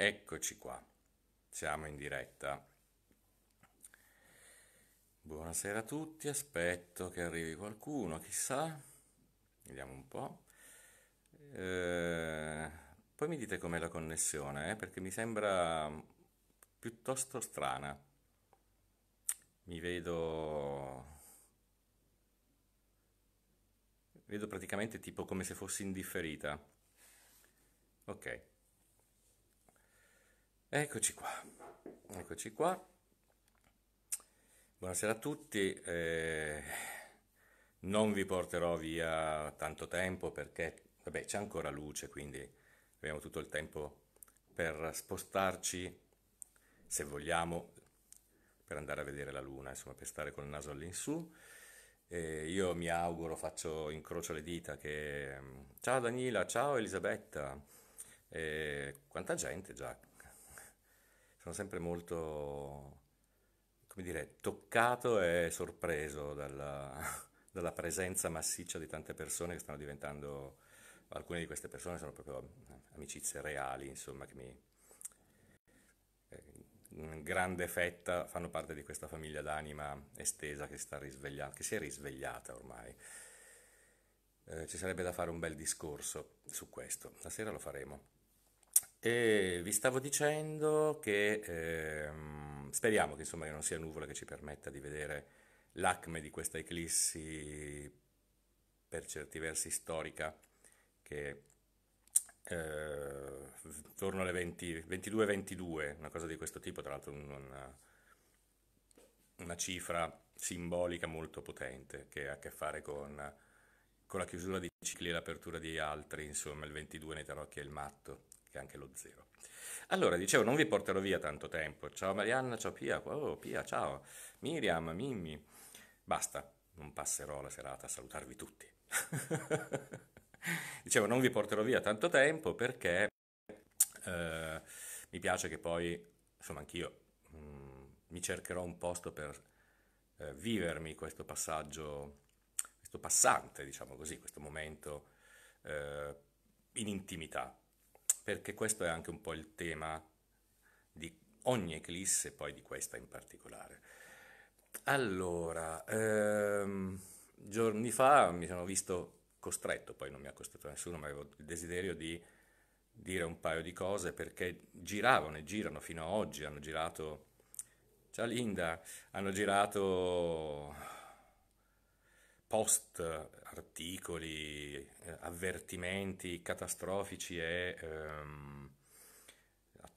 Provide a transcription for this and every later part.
Eccoci qua, siamo in diretta. Buonasera a tutti, aspetto che arrivi qualcuno, chissà, vediamo un po'. Eh, poi mi dite com'è la connessione, eh, perché mi sembra piuttosto strana. Mi vedo... Vedo praticamente tipo come se fossi indifferita. Ok. Eccoci qua, eccoci qua. Buonasera a tutti, eh, non vi porterò via tanto tempo perché vabbè, c'è ancora luce, quindi abbiamo tutto il tempo per spostarci, se vogliamo, per andare a vedere la luna, insomma, per stare col naso all'insù. Eh, io mi auguro, faccio incrocio le dita che... Mm, ciao Danila, ciao Elisabetta, eh, quanta gente già sono sempre molto, come dire, toccato e sorpreso dalla, dalla presenza massiccia di tante persone che stanno diventando, alcune di queste persone sono proprio eh, amicizie reali, insomma, che mi, eh, in grande fetta fanno parte di questa famiglia d'anima estesa che, sta risvegliando, che si è risvegliata ormai. Eh, ci sarebbe da fare un bel discorso su questo, stasera lo faremo. E vi stavo dicendo che ehm, speriamo che, insomma, che non sia nuvola che ci permetta di vedere l'acme di questa eclissi per certi versi storica che eh, torno alle 22-22, una cosa di questo tipo, tra l'altro una, una, cifra simbolica molto potente che ha a che fare con, con la chiusura di cicli e l'apertura di altri, insomma il 22 nei tarocchi è il matto che è anche lo zero. Allora, dicevo, non vi porterò via tanto tempo. Ciao Marianna, ciao Pia, oh, Pia, ciao Miriam, Mimmi. Basta, non passerò la serata a salutarvi tutti. dicevo, non vi porterò via tanto tempo perché eh, mi piace che poi, insomma, anch'io mh, mm, mi cercherò un posto per eh, vivermi questo passaggio, questo passante, diciamo così, questo momento eh, in intimità perché questo è anche un po' il tema di ogni eclisse, poi di questa in particolare. Allora, ehm, giorni fa mi sono visto costretto, poi non mi ha costretto nessuno, ma avevo il desiderio di dire un paio di cose perché giravano e girano fino ad oggi, hanno girato, ciao Linda, hanno girato post articoli, eh, avvertimenti catastrofici e ehm,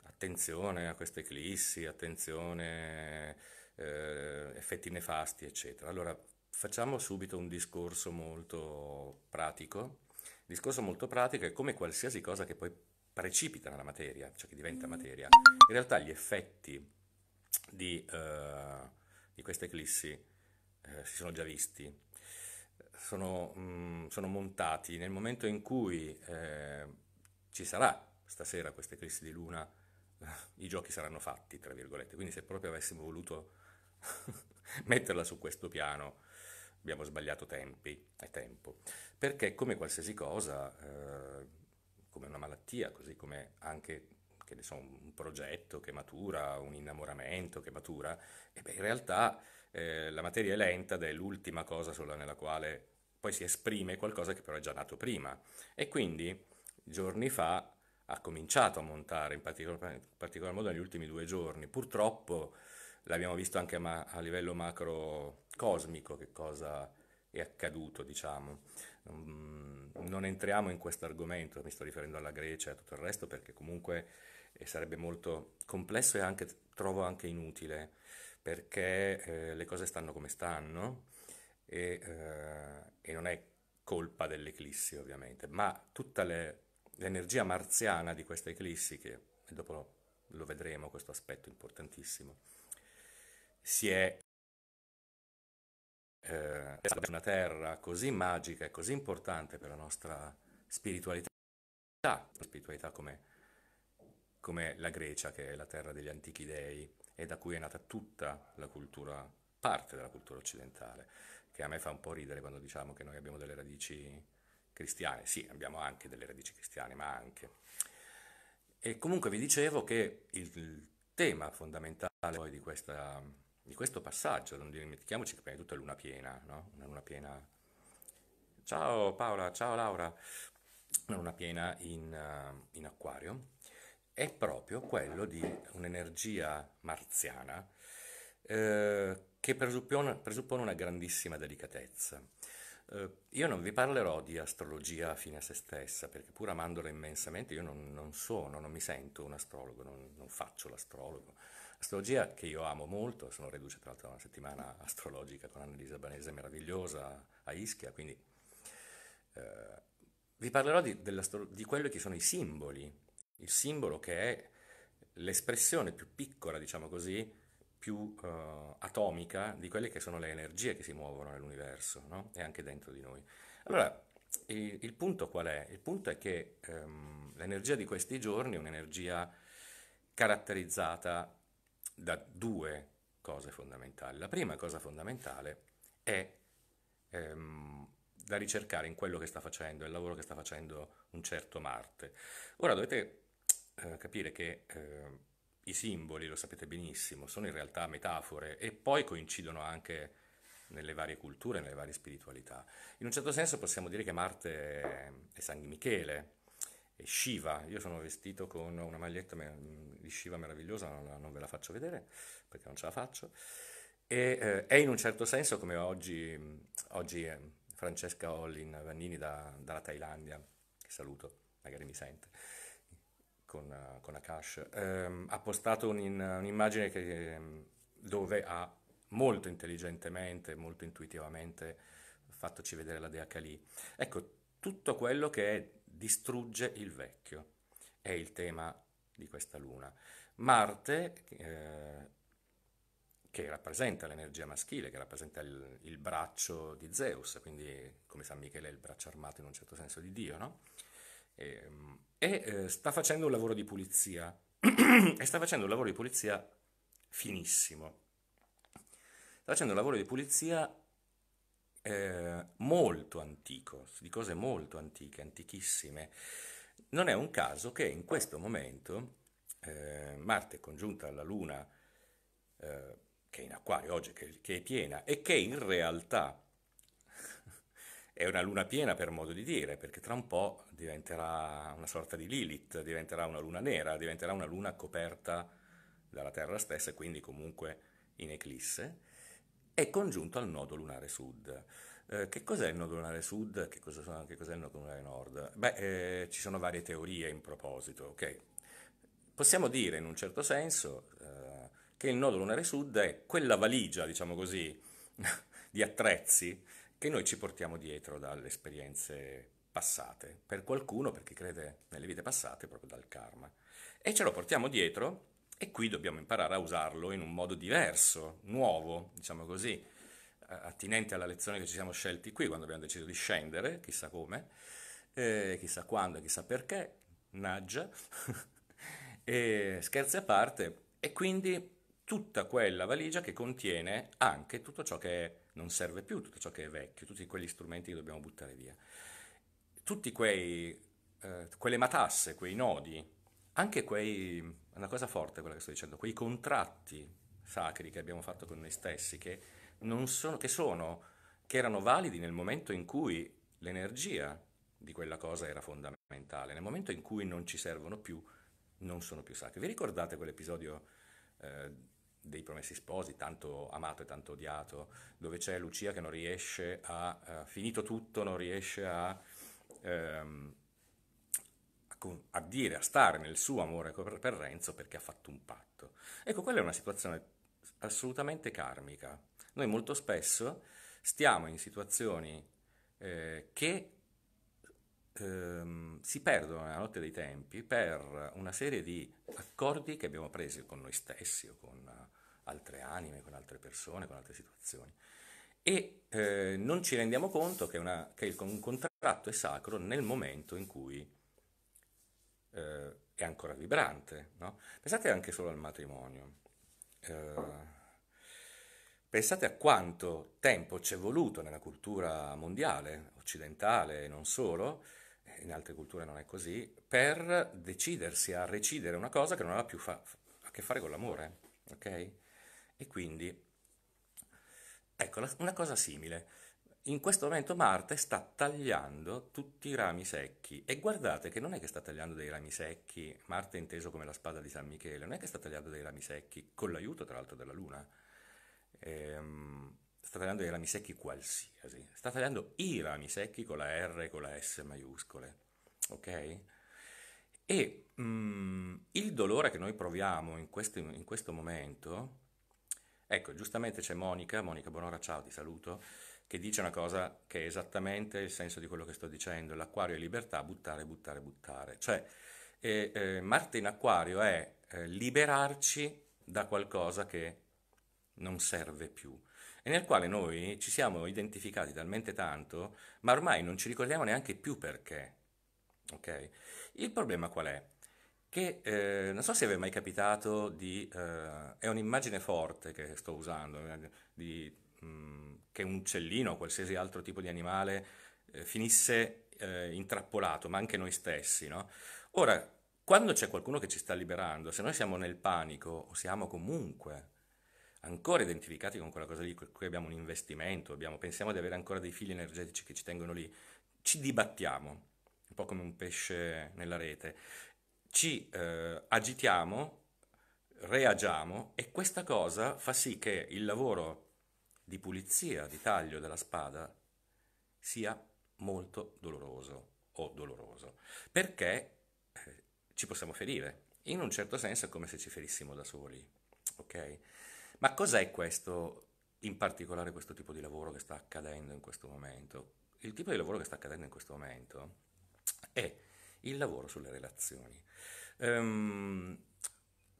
attenzione a queste eclissi, attenzione eh, effetti nefasti, eccetera. Allora facciamo subito un discorso molto pratico. Il discorso molto pratico è come qualsiasi cosa che poi precipita nella materia, cioè che diventa mm. materia. In realtà gli effetti di, eh, di queste eclissi eh, si sono già visti sono, mh, mm, sono montati nel momento in cui eh, ci sarà stasera questa eclissi di luna, i giochi saranno fatti, tra virgolette. Quindi se proprio avessimo voluto metterla su questo piano, abbiamo sbagliato tempi e tempo. Perché come qualsiasi cosa, eh, come una malattia, così come anche che ne so, un progetto che matura, un innamoramento che matura, e beh, in realtà eh, la materia è lenta ed è l'ultima cosa sulla, nella quale poi si esprime qualcosa che però è già nato prima. E quindi giorni fa ha cominciato a montare, in particolar, particolar modo negli ultimi due giorni. Purtroppo l'abbiamo visto anche a, ma- a livello macrocosmico che cosa è accaduto, diciamo. Mm, non entriamo in questo argomento, mi sto riferendo alla Grecia e a tutto il resto, perché comunque eh, sarebbe molto complesso e anche, trovo anche inutile perché eh, le cose stanno come stanno e, eh, e, non è colpa dell'eclissi ovviamente, ma tutta le, l'energia marziana di questa eclissi, che dopo lo vedremo questo aspetto importantissimo, si è eh, una terra così magica e così importante per la nostra spiritualità, spiritualità come, come la Grecia che è la terra degli antichi dei e da cui è nata tutta la cultura, parte della cultura occidentale, che a me fa un po' ridere quando diciamo che noi abbiamo delle radici cristiane, sì, abbiamo anche delle radici cristiane, ma anche. E comunque vi dicevo che il tema fondamentale poi di, questa, di questo passaggio, non dimentichiamoci che prima di tutto è luna piena, no? una luna piena... Ciao Paola, ciao Laura, una luna piena in, eh, in acquario è proprio quello di un'energia marziana eh, che presuppone, presuppone, una grandissima delicatezza. Eh, io non vi parlerò di astrologia fine a se stessa, perché pur amandola immensamente io non, non sono, non mi sento un astrologo, non, non faccio l'astrologo. Astrologia che io amo molto, sono reduce tra l'altro da una settimana astrologica con Annalisa Banese meravigliosa a Ischia, quindi eh, vi parlerò di, di quelli che sono i simboli il simbolo che è l'espressione più piccola, diciamo così, più uh, atomica di quelle che sono le energie che si muovono nell'universo no? e anche dentro di noi. Allora, il, il, punto qual è? Il punto è che um, l'energia di questi giorni è un'energia caratterizzata da due cose fondamentali. La prima cosa fondamentale è um, da ricercare in quello che sta facendo, il lavoro che sta facendo un certo Marte. Ora dovete eh, capire che eh, i simboli, lo sapete benissimo, sono in realtà metafore e poi coincidono anche nelle varie culture, nelle varie spiritualità. In un certo senso possiamo dire che Marte è San Michele, è Shiva. Io sono vestito con una maglietta di Shiva meravigliosa, non, ve la faccio vedere perché non ce la faccio. E, eh, è in un certo senso come oggi, oggi eh, Francesca Ollin Vannini da, dalla Thailandia, che saluto, magari mi sente con, con Akash, ehm, ha postato un, un'immagine che, ehm, dove ha molto intelligentemente, molto intuitivamente fattoci vedere la dea Kali. Ecco, tutto quello che è, distrugge il vecchio è il tema di questa luna. Marte, eh, che rappresenta l'energia maschile, che rappresenta il, il, braccio di Zeus, quindi come San Michele è il braccio armato in un certo senso di Dio, no? Ehm, e, e eh, sta facendo un lavoro di pulizia, e sta facendo un lavoro di pulizia finissimo. Sta facendo un lavoro di pulizia eh, molto antico, di cose molto antiche, antichissime. Non è un caso che in questo momento eh, Marte congiunta alla Luna, eh, che è in acquario oggi, che, che è piena, e che in realtà è una luna piena per modo di dire, perché tra un po' diventerà una sorta di Lilith, diventerà una luna nera, diventerà una luna coperta dalla Terra stessa e quindi comunque in eclisse, è congiunto al nodo lunare sud. Eh, che cos'è il nodo lunare sud? Che, cosa, che cos'è il nodo lunare nord? Beh, eh, ci sono varie teorie in proposito, ok? Possiamo dire in un certo senso eh, che il nodo lunare sud è quella valigia, diciamo così, di attrezzi che noi ci portiamo dietro dalle esperienze passate, per qualcuno, perché crede nelle vite passate, proprio dal karma. E ce lo portiamo dietro e qui dobbiamo imparare a usarlo in un modo diverso, nuovo, diciamo così, eh, attinente alla lezione che ci siamo scelti qui quando abbiamo deciso di scendere, chissà come, eh, chissà quando, chissà perché, naggia, e scherzi a parte, e quindi tutta quella valigia che contiene anche tutto ciò che è non serve più tutto ciò che è vecchio, tutti quegli strumenti che dobbiamo buttare via. Tutti quei, eh, quelle matasse, quei nodi, anche quei, una cosa forte quella che sto dicendo, quei contratti sacri che abbiamo fatto con noi stessi, che, non sono, che, sono, che erano validi nel momento in cui l'energia di quella cosa era fondamentale, nel momento in cui non ci servono più, non sono più sacri. Vi ricordate quell'episodio? Eh, dei Promessi Sposi, tanto amato e tanto odiato, dove c'è Lucia che non riesce a, uh, finito tutto, non riesce a, um, a, dire, a stare nel suo amore per Renzo perché ha fatto un patto. Ecco, quella è una situazione assolutamente karmica. Noi molto spesso stiamo in situazioni eh, che ehm, si perdono nella notte dei tempi per una serie di accordi che abbiamo preso con noi stessi o con eh, altre anime, con altre persone, con altre situazioni. E eh, non ci rendiamo conto che, una, che, un contratto è sacro nel momento in cui eh, è ancora vibrante. No? Pensate anche solo al matrimonio. Eh, Pensate a quanto tempo ci è voluto nella cultura mondiale, occidentale e non solo, in altre culture non è così, per decidersi a recidere una cosa che non aveva più fa- a che fare con l'amore, ok? E quindi, ecco, una cosa simile. In questo momento Marte sta tagliando tutti i rami secchi e guardate che non è che sta tagliando dei rami secchi, Marte inteso come la spada di San Michele, non è che sta tagliando dei rami secchi, con l'aiuto tra l'altro della Luna. Ehm, sta tagliando i rami secchi qualsiasi, sta tagliando i rami secchi con la R e con la S maiuscole, ok? E mm, il dolore che noi proviamo in, questi, in questo momento, ecco, giustamente c'è Monica, Monica Bonora, ciao, ti saluto, che dice una cosa che è esattamente il senso di quello che sto dicendo, l'acquario è libertà, buttare, buttare, buttare. Cioè, eh, eh, Marte in acquario è eh, liberarci da qualcosa che non serve più e nel quale noi ci siamo identificati talmente tanto, ma ormai non ci ricordiamo neanche più perché. Okay? Il problema qual è? Che eh, non so se vi è mai capitato di... Eh, è un'immagine forte che sto usando, eh, di, mh, mm, che un uccellino o qualsiasi altro tipo di animale eh, finisse eh, intrappolato, ma anche noi stessi. No? Ora, quando c'è qualcuno che ci sta liberando, se noi siamo nel panico o siamo comunque ancora identificati con quella cosa lì, qui abbiamo un investimento, abbiamo, pensiamo di avere ancora dei fili energetici che ci tengono lì, ci dibattiamo, un po' come un pesce nella rete, ci eh, agitiamo, reagiamo e questa cosa fa sì che il lavoro di pulizia, di taglio della spada sia molto doloroso o doloroso, perché eh, ci possiamo ferire. In un certo senso è come se ci ferissimo da soli, ok? Ma cos'è questo, in particolare questo tipo di lavoro che sta accadendo in questo momento? Il tipo di lavoro che sta accadendo in questo momento è il lavoro sulle relazioni. Um,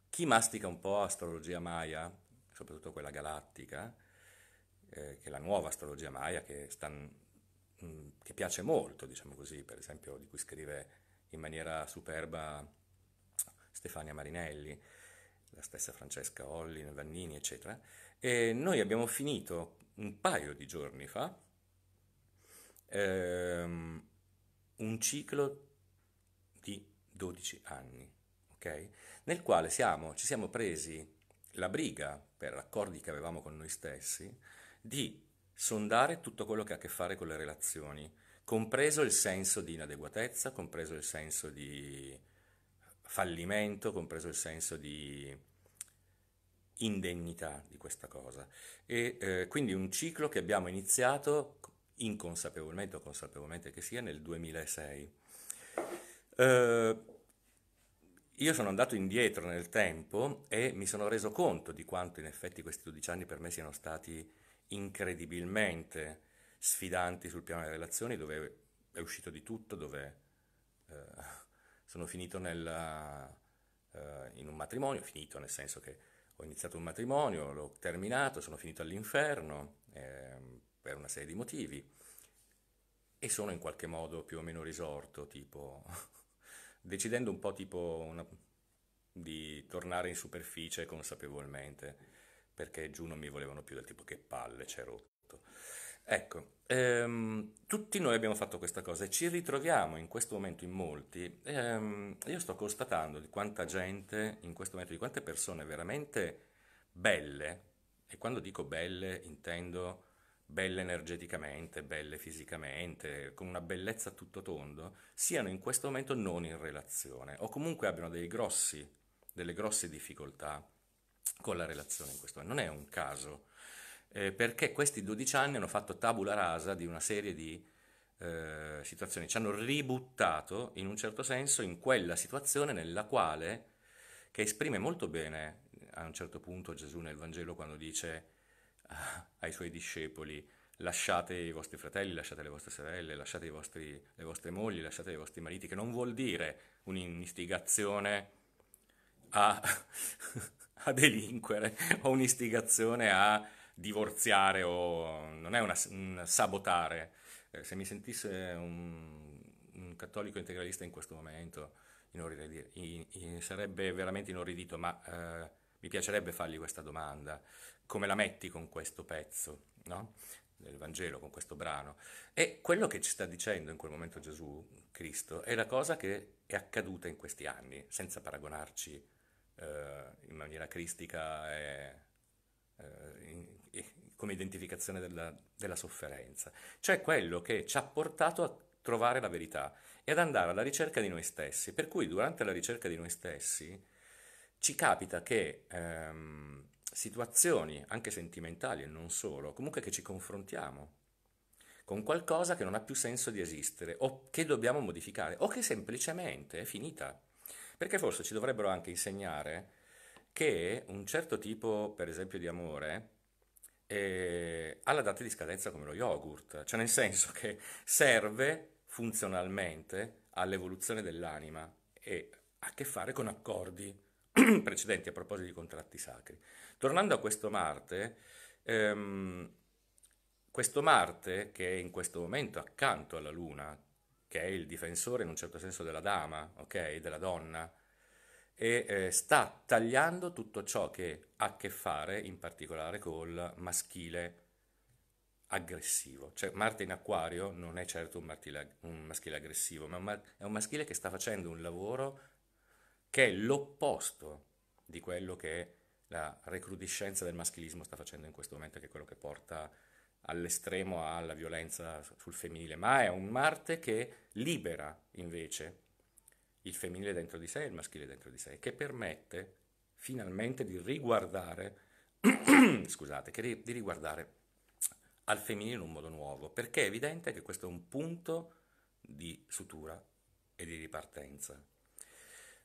chi mastica un po' astrologia maya, soprattutto quella galattica, eh, che è la nuova astrologia maya che, stan, mm, che piace molto, diciamo così, per esempio di cui scrive in maniera superba Stefania Marinelli, la stessa Francesca Ollin, Vannini, eccetera. E noi abbiamo finito un paio di giorni fa ehm, un ciclo di 12 anni, ok? Nel quale siamo, ci siamo presi la briga, per accordi che avevamo con noi stessi, di sondare tutto quello che ha a che fare con le relazioni, compreso il senso di inadeguatezza, compreso il senso di fallimento, compreso il senso di indegnità di questa cosa. E eh, quindi un ciclo che abbiamo iniziato inconsapevolmente o consapevolmente che sia nel 2006. Eh, io sono andato indietro nel tempo e mi sono reso conto di quanto in effetti questi 12 anni per me siano stati incredibilmente sfidanti sul piano delle relazioni, dove è uscito di tutto, dove eh, sono finito nel, eh, in un matrimonio, finito nel senso che ho iniziato un matrimonio, l'ho terminato, sono finito all'inferno eh, per una serie di motivi e sono in qualche modo più o meno risorto, tipo decidendo un po' tipo una, di tornare in superficie consapevolmente perché giù non mi volevano più del tipo che palle c'ero Ecco, ehm, tutti noi abbiamo fatto questa cosa e ci ritroviamo in questo momento in molti. Ehm, io sto constatando di quanta gente in questo momento, di quante persone veramente belle, e quando dico belle intendo belle energeticamente, belle fisicamente, con una bellezza tutto tondo, siano in questo momento non in relazione o comunque abbiano dei grossi, delle grosse difficoltà con la relazione in questo momento. Non è un caso eh, perché questi 12 anni hanno fatto tabula rasa di una serie di eh, situazioni, ci hanno ributtato in un certo senso in quella situazione nella quale, che esprime molto bene eh, a un certo punto Gesù nel Vangelo quando dice ah, ai suoi discepoli, lasciate i vostri fratelli, lasciate le vostre sorelle, lasciate vostri, le vostre mogli, lasciate i vostri mariti, che non vuol dire un'istigazione a, a delinquere o un'istigazione a divorziare o non è una, un sabotare. Eh, se mi sentisse un, un, cattolico integralista in questo momento in, in, in, sarebbe veramente inorridito, ma eh, mi piacerebbe fargli questa domanda. Come la metti con questo pezzo no? del Vangelo, con questo brano? E quello che ci sta dicendo in quel momento Gesù Cristo è la cosa che è accaduta in questi anni, senza paragonarci eh, in maniera cristica e eh, come identificazione della, della sofferenza, cioè quello che ci ha portato a trovare la verità e ad andare alla ricerca di noi stessi. Per cui durante la ricerca di noi stessi ci capita che ehm, situazioni, anche sentimentali e non solo, comunque che ci confrontiamo con qualcosa che non ha più senso di esistere o che dobbiamo modificare o che semplicemente è finita. Perché forse ci dovrebbero anche insegnare che un certo tipo, per esempio, di amore eh, alla data di scadenza come lo yogurt, cioè nel senso che serve funzionalmente all'evoluzione dell'anima e ha a che fare con accordi precedenti a proposito di contratti sacri. Tornando a questo Marte, ehm, questo Marte che è in questo momento accanto alla Luna, che è il difensore in un certo senso della dama, ok, della donna, e eh, sta tagliando tutto ciò che ha a che fare in particolare col maschile aggressivo. Cioè Marte in Aquario non è certo un, martile, un maschile aggressivo, ma- è un maschile che sta facendo un lavoro che è l'opposto di quello che la recrudescenza del maschilismo sta facendo in questo momento, che è quello che porta all'estremo alla violenza sul femminile, ma è un Marte che libera invece il femminile dentro di sé e il maschile dentro di sé, che permette finalmente di riguardare, scusate, di, di riguardare al femminile in un modo nuovo, perché è evidente che questo è un punto di sutura e di ripartenza.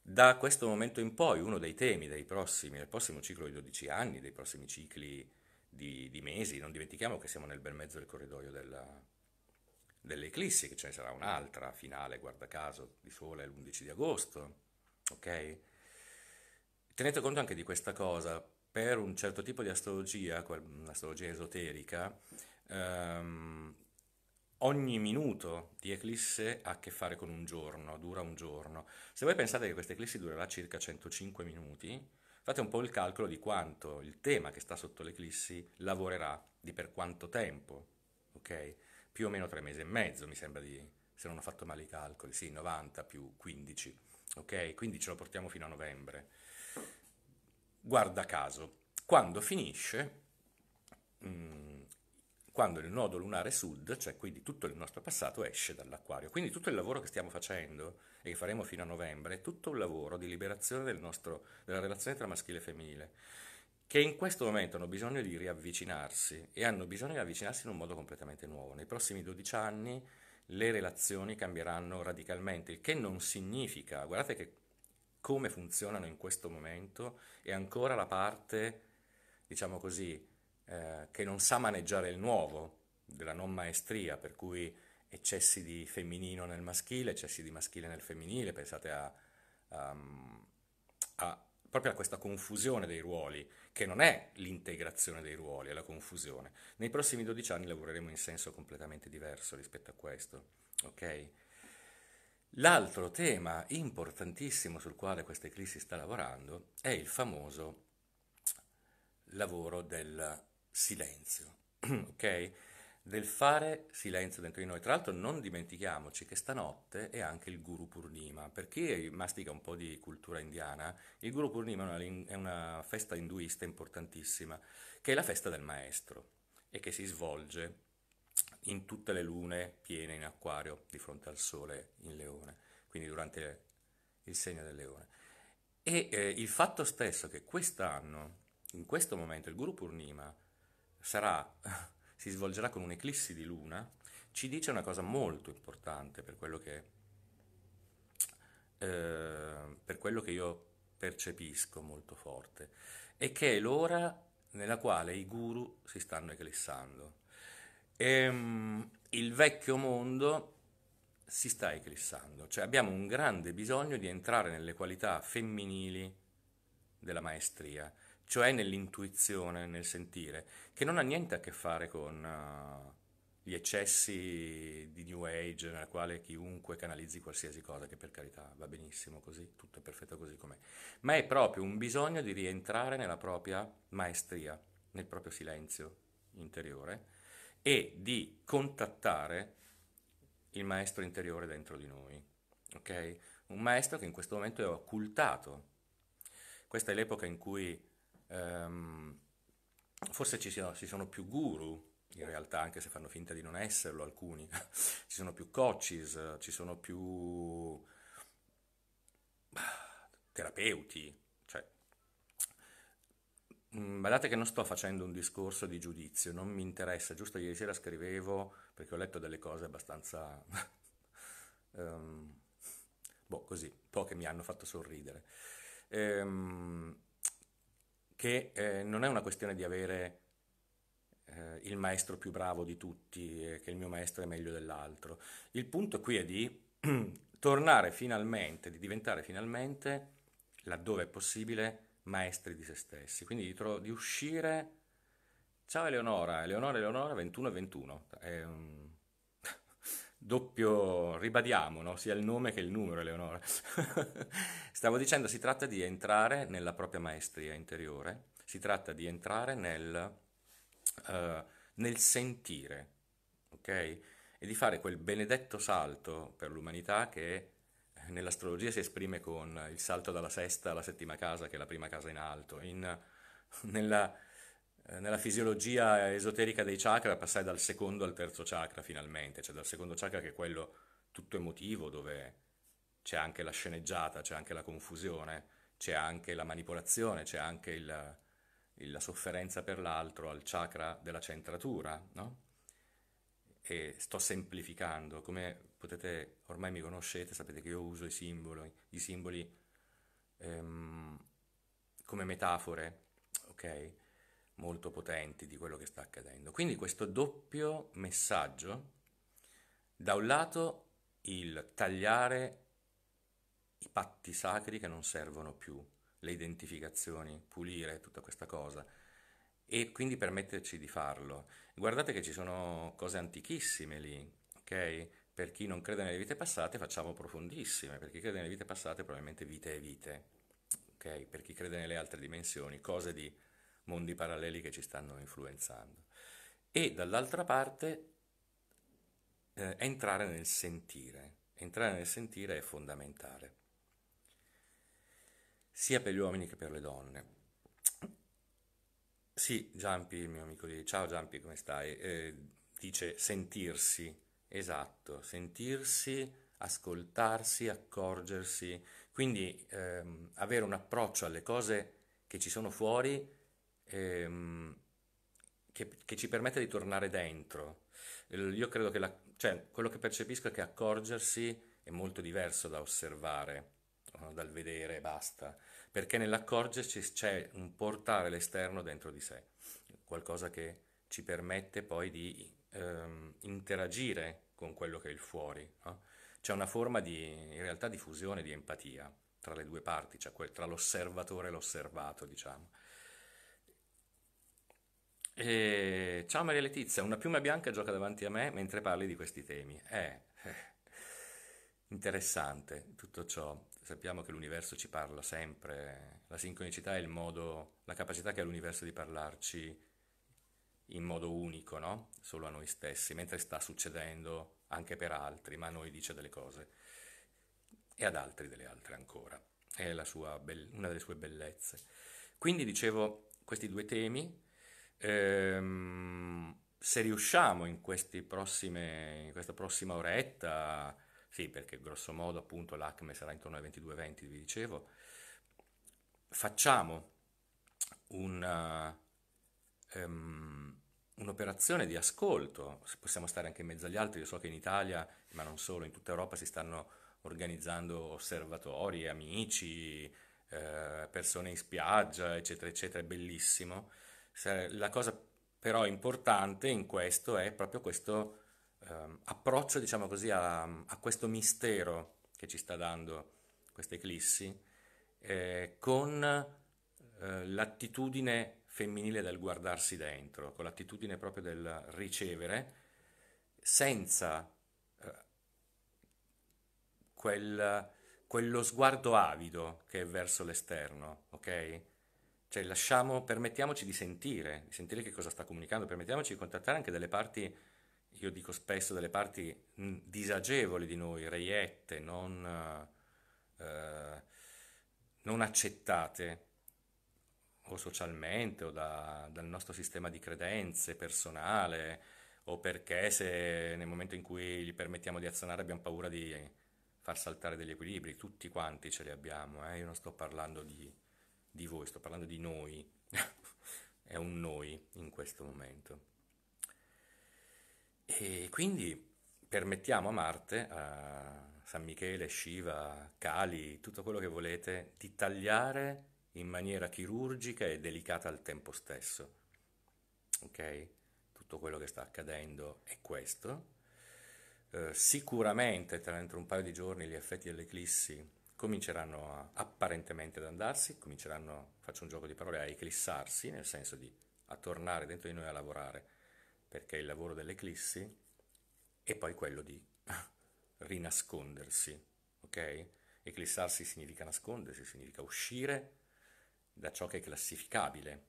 Da questo momento in poi uno dei temi dei prossimi, del prossimo ciclo di 12 anni, dei prossimi cicli di, di mesi, non dimentichiamo che siamo nel bel mezzo del corridoio della, dell'eclissi, che ce ne sarà un'altra finale, guarda caso, di sole l'11 di agosto, ok? Tenete conto anche di questa cosa, per un certo tipo di astrologia, l'astrologia esoterica, ehm, ogni minuto di eclisse ha a che fare con un giorno, dura un giorno. Se voi pensate che questa eclissi durerà circa 105 minuti, fate un po' il calcolo di quanto il tema che sta sotto l'eclissi lavorerà, di per quanto tempo, ok? più o meno tre mesi e mezzo, mi sembra di, se non ho fatto male i calcoli, sì, 90 più 15, ok? Quindi ce lo portiamo fino a novembre. Guarda caso, quando finisce, mm, quando il nodo lunare sud, cioè quindi tutto il nostro passato, esce dall'acquario. Quindi tutto il lavoro che stiamo facendo e che faremo fino a novembre è tutto un lavoro di liberazione del nostro, della relazione tra maschile e femminile che in questo momento hanno bisogno di riavvicinarsi e hanno bisogno di avvicinarsi in un modo completamente nuovo. Nei prossimi 12 anni le relazioni cambieranno radicalmente, il che non significa, guardate che come funzionano in questo momento è ancora la parte, diciamo così, eh, che non sa maneggiare il nuovo, della non maestria, per cui eccessi di femminino nel maschile, eccessi di maschile nel femminile, pensate a, a, a proprio a questa confusione dei ruoli, che non è l'integrazione dei ruoli, è la confusione. Nei prossimi 12 anni lavoreremo in senso completamente diverso rispetto a questo, ok? L'altro tema importantissimo sul quale questa eclissi sta lavorando è il famoso lavoro del silenzio, ok? del fare silenzio dentro di noi. Tra l'altro non dimentichiamoci che stanotte è anche il Guru Purnima. Per chi mastica un po' di cultura indiana, il Guru Purnima è una festa induista importantissima, che è la festa del maestro e che si svolge in tutte le lune piene in acquario di fronte al sole in leone, quindi durante il segno del leone. E eh, il fatto stesso che quest'anno, in questo momento, il Guru Purnima sarà si svolgerà con un'eclissi di luna, ci dice una cosa molto importante per quello che, eh, per quello che io percepisco molto forte, e che è l'ora nella quale i guru si stanno eclissando. E, ehm, il vecchio mondo si sta eclissando, cioè abbiamo un grande bisogno di entrare nelle qualità femminili della maestria, cioè nell'intuizione, nel sentire, che non ha niente a che fare con uh, gli eccessi di New Age, nella quale chiunque canalizzi qualsiasi cosa, che per carità va benissimo così, tutto è perfetto così com'è, ma è proprio un bisogno di rientrare nella propria maestria, nel proprio silenzio interiore e di contattare il maestro interiore dentro di noi, ok? Un maestro che in questo momento è occultato. Questa è l'epoca in cui ehm, forse ci, sia, ci sono più guru in realtà, anche se fanno finta di non esserlo alcuni, ci sono più coaches, ci sono più terapeuti, cioè guardate mm, che non sto facendo un discorso di giudizio, non mi interessa, giusto ieri sera scrivevo perché ho letto delle cose abbastanza um, boh, così, un mi hanno fatto sorridere. Um, che eh, non è una questione di avere eh, il maestro più bravo di tutti e che il mio maestro è meglio dell'altro. Il punto qui è di tornare finalmente, di diventare finalmente, laddove è possibile, maestri di se stessi, quindi di, tro- di uscire... Ciao Eleonora, Eleonora, Eleonora 21 e 21. È un doppio, ribadiamo, no? sia il nome che il numero, Eleonora. Stavo dicendo, si tratta di entrare nella propria maestria interiore, si tratta di entrare nel, uh, nel sentire, ok? E di fare quel benedetto salto per l'umanità che nell'astrologia si esprime con il salto dalla sesta alla settima casa, che è la prima casa in alto, in, nella, eh, nella fisiologia esoterica dei chakra passare dal secondo al terzo chakra finalmente, cioè dal secondo chakra che è quello tutto emotivo dove c'è anche la sceneggiata, c'è anche la confusione, c'è anche la manipolazione, c'è anche il, il, la sofferenza per l'altro al chakra della centratura, no? E sto semplificando, come potete, ormai mi conoscete, sapete che io uso i simboli, i simboli ehm, come metafore, ok? molto potenti di quello che sta accadendo. Quindi questo doppio messaggio, da un lato il tagliare i patti sacri che non servono più, le identificazioni, pulire tutta questa cosa e quindi permetterci di farlo. Guardate che ci sono cose antichissime lì, ok? Per chi non crede nelle vite passate facciamo profondissime, per chi crede nelle vite passate probabilmente vite e vite, ok? Per chi crede nelle altre dimensioni, cose di mondi paralleli che ci stanno influenzando. E dall'altra parte eh, entrare nel sentire. Entrare nel sentire è fondamentale, sia per gli uomini che per le donne. Sì, Giampi, il mio amico di Ciao Giampi, come stai? Eh, dice sentirsi, esatto, sentirsi, ascoltarsi, accorgersi, quindi ehm, avere un approccio alle cose che ci sono fuori ehm, che, che, ci permette di tornare dentro. Io credo che la, cioè, quello che percepisco è che accorgersi è molto diverso da osservare, dal vedere e basta, perché nell'accorgersi c'è un portare l'esterno dentro di sé, qualcosa che ci permette poi di ehm, interagire con quello che è il fuori. No? C'è una forma di, in realtà, di fusione, di empatia tra le due parti, cioè tra l'osservatore e l'osservato, diciamo. E... Eh, ciao Maria Letizia, una piuma bianca gioca davanti a me mentre parli di questi temi. Eh, eh, interessante tutto ciò. Sappiamo che l'universo ci parla sempre, la sincronicità è il modo, la capacità che ha l'universo di parlarci in modo unico, no? Solo a noi stessi, mentre sta succedendo anche per altri, ma a noi dice delle cose e ad altri delle altre ancora. È be- una delle sue bellezze. Quindi dicevo questi due temi, Ehm, se riusciamo in, prossime, in, questa prossima oretta, sì, perché grosso modo appunto l'acme sarà intorno alle 22.20, vi dicevo, facciamo una, um, ehm, un'operazione di ascolto, possiamo stare anche in mezzo agli altri, io so che in Italia, ma non solo, in tutta Europa si stanno organizzando osservatori, amici, eh, persone in spiaggia, eccetera, eccetera, è bellissimo. La cosa però importante in questo è proprio questo eh, approccio, diciamo così, a, a, questo mistero che ci sta dando questa eclissi, eh, con eh, l'attitudine femminile del guardarsi dentro, con l'attitudine proprio del ricevere, senza eh, quel, quello sguardo avido che è verso l'esterno, ok? Cioè lasciamo, permettiamoci di sentire, di sentire che cosa sta comunicando, permettiamoci di contattare anche delle parti, io dico spesso, delle parti mm, disagevoli di noi, reiette, non, eh, non accettate o socialmente o da, dal nostro sistema di credenze personale o perché se nel momento in cui gli permettiamo di azionare abbiamo paura di far saltare degli equilibri, tutti quanti ce li abbiamo, eh? io non sto parlando di di voi, sto parlando di noi, è un noi in questo momento. E quindi permettiamo a Marte, a San Michele, Shiva, Kali, tutto quello che volete, di tagliare in maniera chirurgica e delicata al tempo stesso. Ok? Tutto quello che sta accadendo è questo. Eh, sicuramente tra un paio di giorni gli effetti dell'eclissi cominceranno a, apparentemente ad andarsi, cominceranno, faccio un gioco di parole, a eclissarsi, nel senso di a tornare dentro di noi a lavorare, perché il lavoro dell'eclissi è poi quello di rinascondersi, ok? Eclissarsi significa nascondersi, significa uscire da ciò che è classificabile,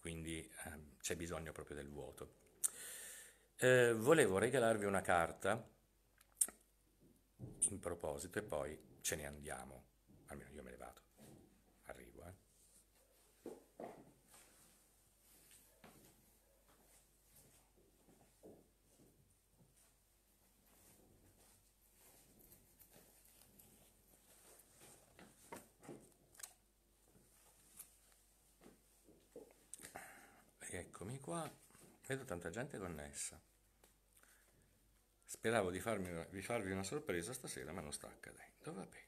quindi ehm, c'è bisogno proprio del vuoto. Eh, volevo regalarvi una carta in proposito e poi ce ne andiamo, almeno io me ne vado, arrivo. Eh. Eccomi qua, vedo tanta gente connessa. Speravo di, farmi, di farvi una sorpresa stasera, ma non sta accadendo. Vabbè.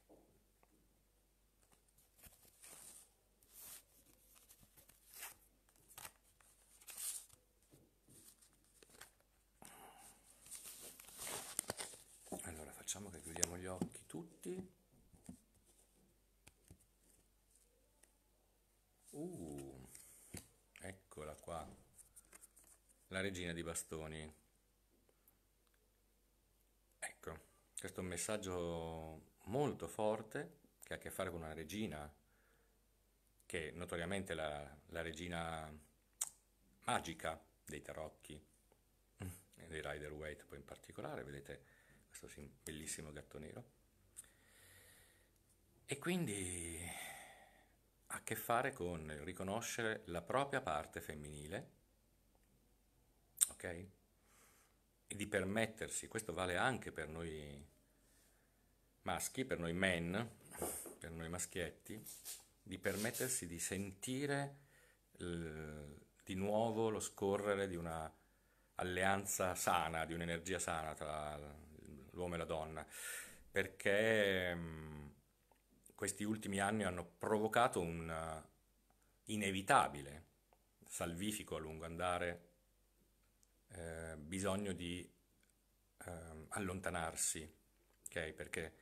Allora facciamo che chiudiamo gli occhi tutti. Uh, eccola qua, la regina di bastoni. questo è un messaggio molto forte che ha a che fare con una regina, che notoriamente è la, la regina magica dei tarocchi, e dei Rider Waite poi in particolare, vedete questo bellissimo gatto nero. E quindi ha a che fare con il riconoscere la propria parte femminile, ok? E di permettersi, questo vale anche per noi maschi, per noi men, per noi maschietti, di permettersi di sentire eh, di nuovo lo scorrere di una alleanza sana, di un'energia sana tra l'uomo e la donna, perché mm, questi ultimi anni hanno provocato un inevitabile, salvifico a lungo andare, eh, bisogno di eh, allontanarsi, okay? perché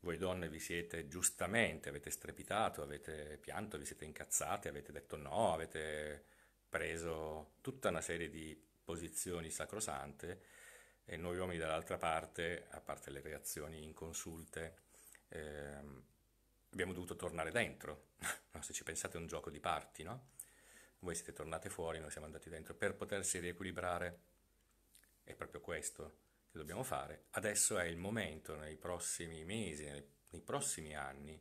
voi donne vi siete giustamente, avete strepitato, avete pianto, vi siete incazzate, avete detto no, avete preso tutta una serie di posizioni sacrosante e noi uomini dall'altra parte, a parte le reazioni inconsulte, ehm, abbiamo dovuto tornare dentro. se ci pensate è un gioco di parti, no? Voi siete tornate fuori, noi siamo andati dentro. Per potersi riequilibrare è proprio questo che dobbiamo fare, adesso è il momento, nei prossimi mesi, nei, prossimi anni,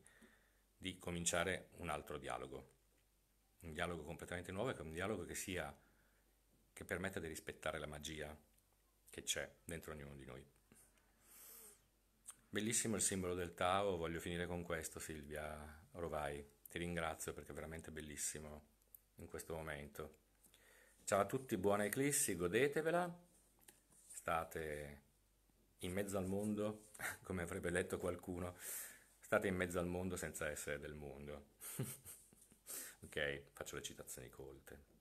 di cominciare un altro dialogo. Un dialogo completamente nuovo un dialogo che sia che permetta di rispettare la magia che c'è dentro ognuno di noi. Bellissimo il simbolo del Tao, voglio finire con questo Silvia Rovai, ti ringrazio perché è veramente bellissimo in questo momento. Ciao a tutti, buona eclissi, godetevela, state in mezzo al mondo, come avrebbe letto qualcuno, state in mezzo al mondo senza essere del mondo. ok, faccio le citazioni colte.